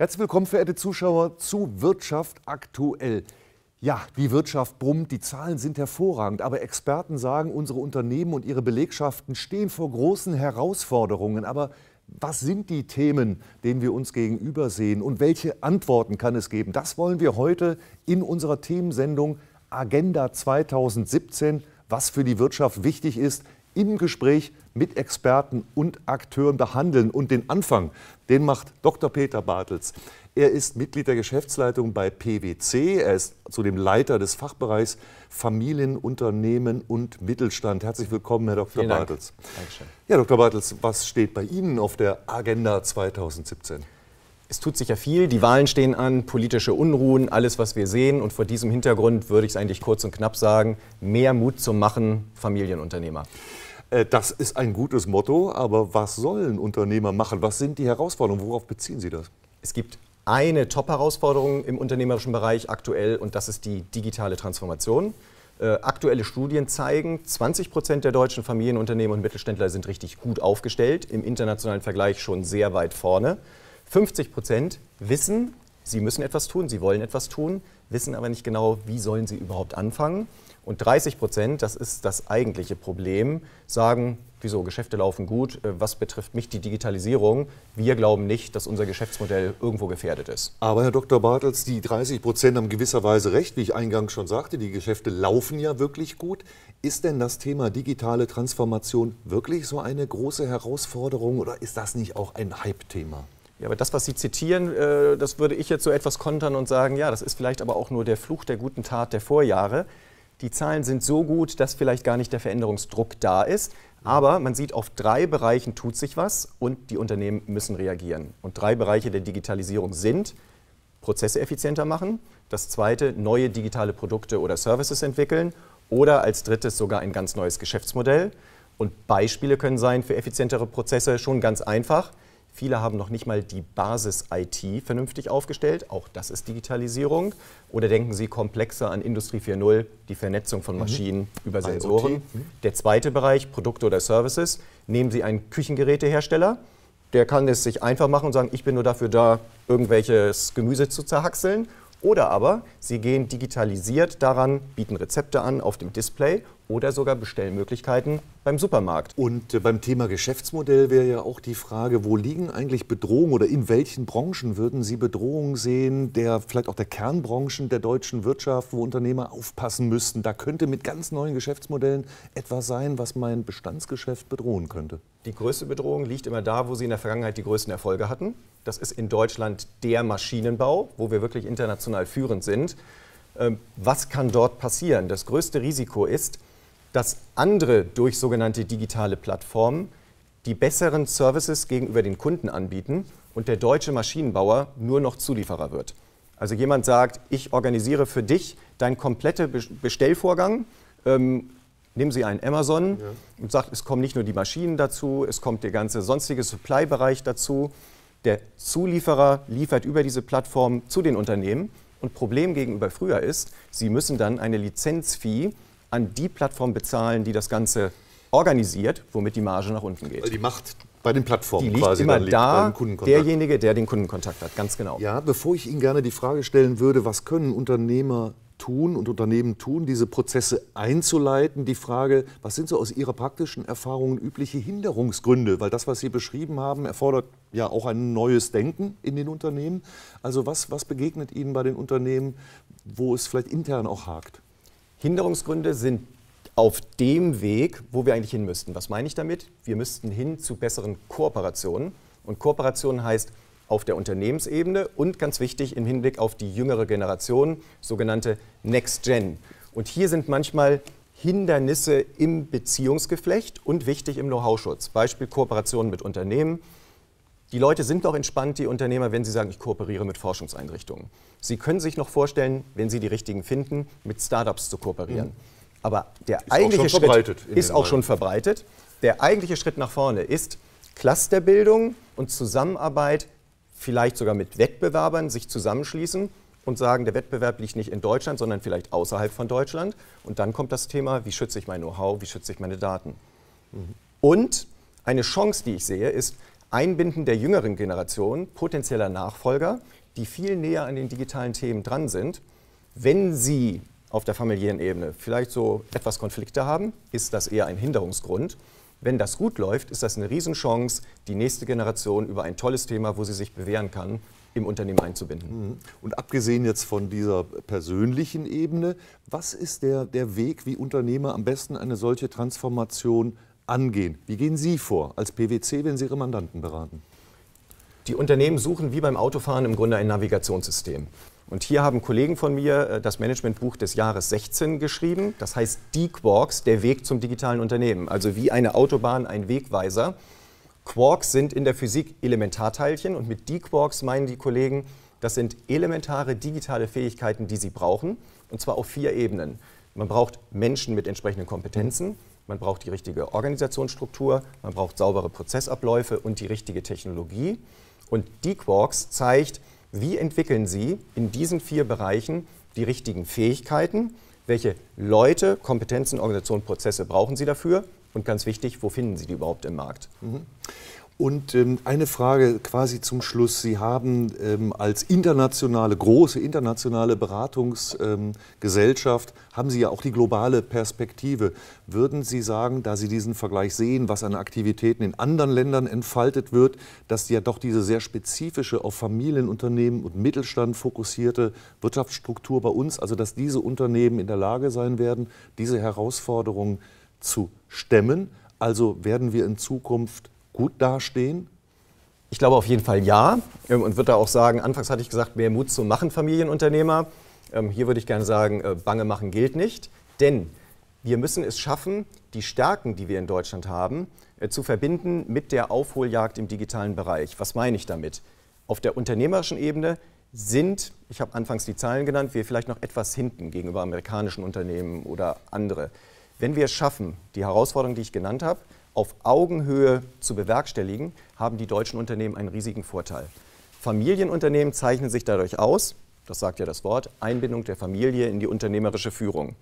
Herzlich willkommen, verehrte Zuschauer, zu Wirtschaft aktuell. Ja, die Wirtschaft brummt, die Zahlen sind hervorragend, aber Experten sagen, unsere Unternehmen und ihre Belegschaften stehen vor großen Herausforderungen. Aber was sind die Themen, denen wir uns gegenüber sehen und welche Antworten kann es geben? Das wollen wir heute in unserer Themensendung Agenda 2017, was für die Wirtschaft wichtig ist, im Gespräch mit Experten und Akteuren behandeln. Und den Anfang, den macht Dr. Peter Bartels. Er ist Mitglied der Geschäftsleitung bei PwC. Er ist zudem Leiter des Fachbereichs Familienunternehmen und Mittelstand. Herzlich willkommen, Herr Dr. Vielen Bartels. Dank. Dankeschön. Ja, Dr. Bartels, was steht bei Ihnen auf der Agenda 2017? Es tut sich ja viel, die Wahlen stehen an, politische Unruhen, alles, was wir sehen. Und vor diesem Hintergrund würde ich es eigentlich kurz und knapp sagen, mehr Mut zum Machen, Familienunternehmer. Äh, das ist ein gutes Motto, aber was sollen Unternehmer machen? Was sind die Herausforderungen? Worauf beziehen Sie das? Es gibt eine Top-Herausforderung im unternehmerischen Bereich aktuell und das ist die digitale Transformation. Äh, aktuelle Studien zeigen, 20 Prozent der deutschen Familienunternehmen und Mittelständler sind richtig gut aufgestellt, im internationalen Vergleich schon sehr weit vorne. 50 Prozent wissen, sie müssen etwas tun, sie wollen etwas tun, wissen aber nicht genau, wie sollen sie überhaupt anfangen. Und 30 Prozent, das ist das eigentliche Problem, sagen, wieso, Geschäfte laufen gut, äh, was betrifft mich die Digitalisierung? Wir glauben nicht, dass unser Geschäftsmodell irgendwo gefährdet ist. Aber Herr Dr. Bartels, die 30 Prozent haben gewisserweise recht, wie ich eingangs schon sagte, die Geschäfte laufen ja wirklich gut. Ist denn das Thema digitale Transformation wirklich so eine große Herausforderung oder ist das nicht auch ein Hype-Thema? Ja, aber das, was Sie zitieren, äh, das würde ich jetzt so etwas kontern und sagen, ja, das ist vielleicht aber auch nur der Fluch der guten Tat der Vorjahre. Die Zahlen sind so gut, dass vielleicht gar nicht der Veränderungsdruck da ist. Aber man sieht, auf drei Bereichen tut sich was und die Unternehmen müssen reagieren. Und drei Bereiche der Digitalisierung sind Prozesse effizienter machen, das zweite neue digitale Produkte oder Services entwickeln oder als drittes sogar ein ganz neues Geschäftsmodell. Und Beispiele können sein für effizientere Prozesse schon ganz einfach. Viele haben noch nicht mal die Basis-IT vernünftig aufgestellt. Auch das ist Digitalisierung. Oder denken Sie komplexer an Industrie 4.0, die Vernetzung von mhm. Maschinen mhm. über Sensoren. Mhm. Der zweite Bereich, Produkte oder Services. Nehmen Sie einen Küchengerätehersteller. Der kann es sich einfach machen und sagen, ich bin nur dafür da, irgendwelches Gemüse zu zerhackseln. Oder aber Sie gehen digitalisiert daran, bieten Rezepte an auf dem Display oder sogar Bestellmöglichkeiten beim Supermarkt. Und äh, beim Thema Geschäftsmodell wäre ja auch die Frage, wo liegen eigentlich Bedrohungen oder in welchen Branchen würden Sie Bedrohungen sehen, der vielleicht auch der Kernbranchen der deutschen Wirtschaft, wo Unternehmer aufpassen müssten? Da könnte mit ganz neuen Geschäftsmodellen etwas sein, was mein Bestandsgeschäft bedrohen könnte. Die größte Bedrohung liegt immer da, wo sie in der Vergangenheit die größten Erfolge hatten. Das ist in Deutschland der Maschinenbau, wo wir wirklich international führend sind. Ähm, was kann dort passieren? Das größte Risiko ist, dass andere durch sogenannte digitale Plattformen die besseren Services gegenüber den Kunden anbieten und der deutsche Maschinenbauer nur noch Zulieferer wird. Also jemand sagt, ich organisiere für dich deinen kompletten Bestellvorgang. Ähm, nehmen Sie einen Amazon ja. und sagt, es kommen nicht nur die Maschinen dazu, es kommt der ganze sonstige Supply-Bereich dazu. Der Zulieferer liefert über diese Plattform zu den Unternehmen. Und Problem gegenüber früher ist, Sie müssen dann eine Lizenzfee an die Plattform bezahlen, die das Ganze organisiert, womit die Marge nach unten geht. Weil also die Macht bei den Plattformen die liegt quasi, immer da, derjenige, der den Kundenkontakt hat, ganz genau. Ja, bevor ich Ihnen gerne die Frage stellen würde, was können Unternehmer tun und Unternehmen tun, diese Prozesse einzuleiten. Die Frage, was sind so aus Ihrer praktischen Erfahrung übliche Hinderungsgründe? Weil das, was Sie beschrieben haben, erfordert ja auch ein neues Denken in den Unternehmen. Also was, was begegnet Ihnen bei den Unternehmen, wo es vielleicht intern auch hakt? Hinderungsgründe sind auf dem Weg, wo wir eigentlich hin müssten. Was meine ich damit? Wir müssten hin zu besseren Kooperationen. Und Kooperation heißt auf der Unternehmensebene und ganz wichtig im Hinblick auf die jüngere Generation, sogenannte Next Gen. Und hier sind manchmal Hindernisse im Beziehungsgeflecht und wichtig im Know-how-Schutz. Beispiel Kooperationen mit Unternehmen, die Leute sind doch entspannt, die Unternehmer, wenn sie sagen, ich kooperiere mit Forschungseinrichtungen. Sie können sich noch vorstellen, wenn sie die richtigen finden, mit Startups zu kooperieren. Mhm. Aber der ist eigentliche Schritt ist auch schon verbreitet. Der eigentliche Schritt nach vorne ist Clusterbildung und Zusammenarbeit, vielleicht sogar mit Wettbewerbern sich zusammenschließen und sagen, der Wettbewerb liegt nicht in Deutschland, sondern vielleicht außerhalb von Deutschland. Und dann kommt das Thema, wie schütze ich mein Know-how, wie schütze ich meine Daten. Mhm. Und eine Chance, die ich sehe, ist, Einbinden der jüngeren Generation, potenzieller Nachfolger, die viel näher an den digitalen Themen dran sind, wenn sie auf der familiären Ebene vielleicht so etwas Konflikte haben, ist das eher ein Hinderungsgrund. Wenn das gut läuft, ist das eine Riesenchance, die nächste Generation über ein tolles Thema, wo sie sich bewähren kann, im Unternehmen einzubinden. Mhm. Und abgesehen jetzt von dieser persönlichen Ebene, was ist der, der Weg, wie Unternehmer am besten eine solche Transformation angehen. Wie gehen Sie vor als PwC, wenn Sie Ihre Mandanten beraten? Die Unternehmen suchen wie beim Autofahren im Grunde ein Navigationssystem. Und hier haben Kollegen von mir äh, das Managementbuch des Jahres 16 geschrieben. Das heißt Die Quarks, der Weg zum digitalen Unternehmen. Also wie eine Autobahn, ein Wegweiser. Quarks sind in der Physik Elementarteilchen und mit Die Quarks meinen die Kollegen, das sind elementare digitale Fähigkeiten, die sie brauchen. Und zwar auf vier Ebenen. Man braucht Menschen mit entsprechenden Kompetenzen. Man braucht die richtige Organisationsstruktur, man braucht saubere Prozessabläufe und die richtige Technologie. Und DeQuarks zeigt, wie entwickeln Sie in diesen vier Bereichen die richtigen Fähigkeiten, welche Leute, Kompetenzen, Organisationen, Prozesse brauchen Sie dafür und ganz wichtig, wo finden Sie die überhaupt im Markt? Mhm. Und ähm, eine Frage quasi zum Schluss. Sie haben ähm, als internationale, große internationale Beratungsgesellschaft, ähm, haben Sie ja auch die globale Perspektive. Würden Sie sagen, da Sie diesen Vergleich sehen, was an Aktivitäten in anderen Ländern entfaltet wird, dass ja doch diese sehr spezifische, auf Familienunternehmen und Mittelstand fokussierte Wirtschaftsstruktur bei uns, also dass diese Unternehmen in der Lage sein werden, diese Herausforderungen zu stemmen? Also werden wir in Zukunft gut dastehen? Ich glaube auf jeden Fall ja ähm, und würde da auch sagen, anfangs hatte ich gesagt, mehr Mut zu machen, Familienunternehmer. Ähm, hier würde ich gerne sagen, äh, bange machen gilt nicht, denn wir müssen es schaffen, die Stärken, die wir in Deutschland haben, äh, zu verbinden mit der Aufholjagd im digitalen Bereich. Was meine ich damit? Auf der unternehmerischen Ebene sind, ich habe anfangs die Zahlen genannt, wir vielleicht noch etwas hinten gegenüber amerikanischen Unternehmen oder andere. Wenn wir es schaffen, die Herausforderungen, die ich genannt habe, auf Augenhöhe zu bewerkstelligen, haben die deutschen Unternehmen einen riesigen Vorteil. Familienunternehmen zeichnen sich dadurch aus, das sagt ja das Wort, Einbindung der Familie in die unternehmerische Führung.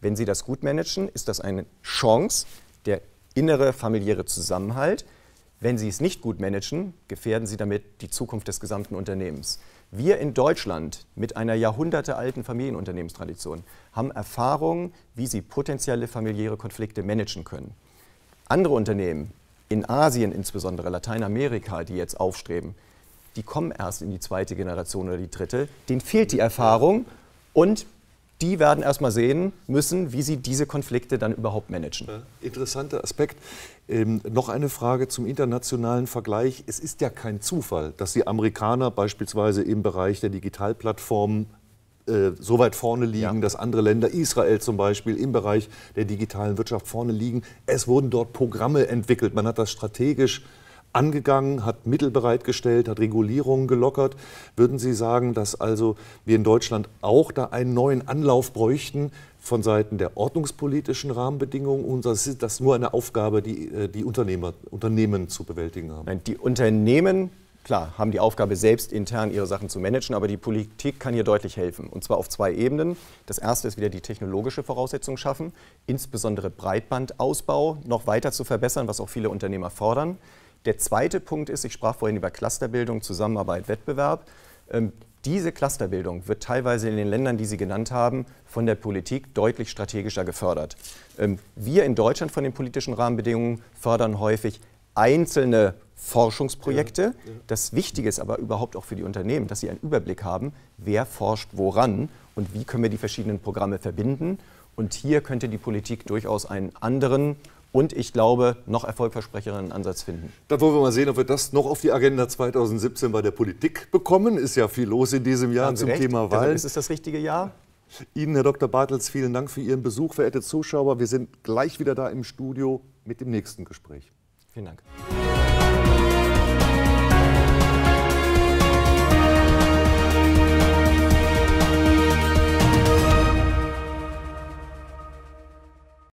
Wenn Sie das gut managen, ist das eine Chance, der innere familiäre Zusammenhalt. Wenn Sie es nicht gut managen, gefährden Sie damit die Zukunft des gesamten Unternehmens. Wir in Deutschland mit einer jahrhundertealten Familienunternehmenstradition haben Erfahrungen, wie Sie potenzielle familiäre Konflikte managen können. Andere Unternehmen, in Asien insbesondere, Lateinamerika, die jetzt aufstreben, die kommen erst in die zweite Generation oder die dritte, denen fehlt die Erfahrung und die werden erst mal sehen müssen, wie sie diese Konflikte dann überhaupt managen. Interessanter Aspekt. Ähm, noch eine Frage zum internationalen Vergleich. Es ist ja kein Zufall, dass die Amerikaner beispielsweise im Bereich der Digitalplattformen äh, so weit vorne liegen, ja. dass andere Länder, Israel zum Beispiel, im Bereich der digitalen Wirtschaft vorne liegen. Es wurden dort Programme entwickelt. Man hat das strategisch angegangen, hat Mittel bereitgestellt, hat Regulierungen gelockert. Würden Sie sagen, dass also wir in Deutschland auch da einen neuen Anlauf bräuchten von Seiten der ordnungspolitischen Rahmenbedingungen und das ist das nur eine Aufgabe, die äh, die Unternehmer, Unternehmen zu bewältigen haben? Nein, die Unternehmen klar, haben die Aufgabe, selbst intern ihre Sachen zu managen, aber die Politik kann hier deutlich helfen. Und zwar auf zwei Ebenen. Das erste ist wieder die technologische Voraussetzung schaffen, insbesondere Breitbandausbau noch weiter zu verbessern, was auch viele Unternehmer fordern. Der zweite Punkt ist, ich sprach vorhin über Clusterbildung, Zusammenarbeit, Wettbewerb. Ähm, diese Clusterbildung wird teilweise in den Ländern, die Sie genannt haben, von der Politik deutlich strategischer gefördert. Ähm, wir in Deutschland von den politischen Rahmenbedingungen fördern häufig einzelne Forschungsprojekte. Das Wichtige ist aber überhaupt auch für die Unternehmen, dass sie einen Überblick haben, wer forscht woran und wie können wir die verschiedenen Programme verbinden. Und hier könnte die Politik durchaus einen anderen und ich glaube, noch erfolgversprechenden Ansatz finden. Dann wollen wir mal sehen, ob wir das noch auf die Agenda 2017 bei der Politik bekommen. Ist ja viel los in diesem Jahr zum recht. Thema Wahl. Ist es das richtige Jahr? Ihnen, Herr Dr. Bartels, vielen Dank für Ihren Besuch. Verehrte Zuschauer, wir sind gleich wieder da im Studio mit dem nächsten Gespräch. Vielen Dank.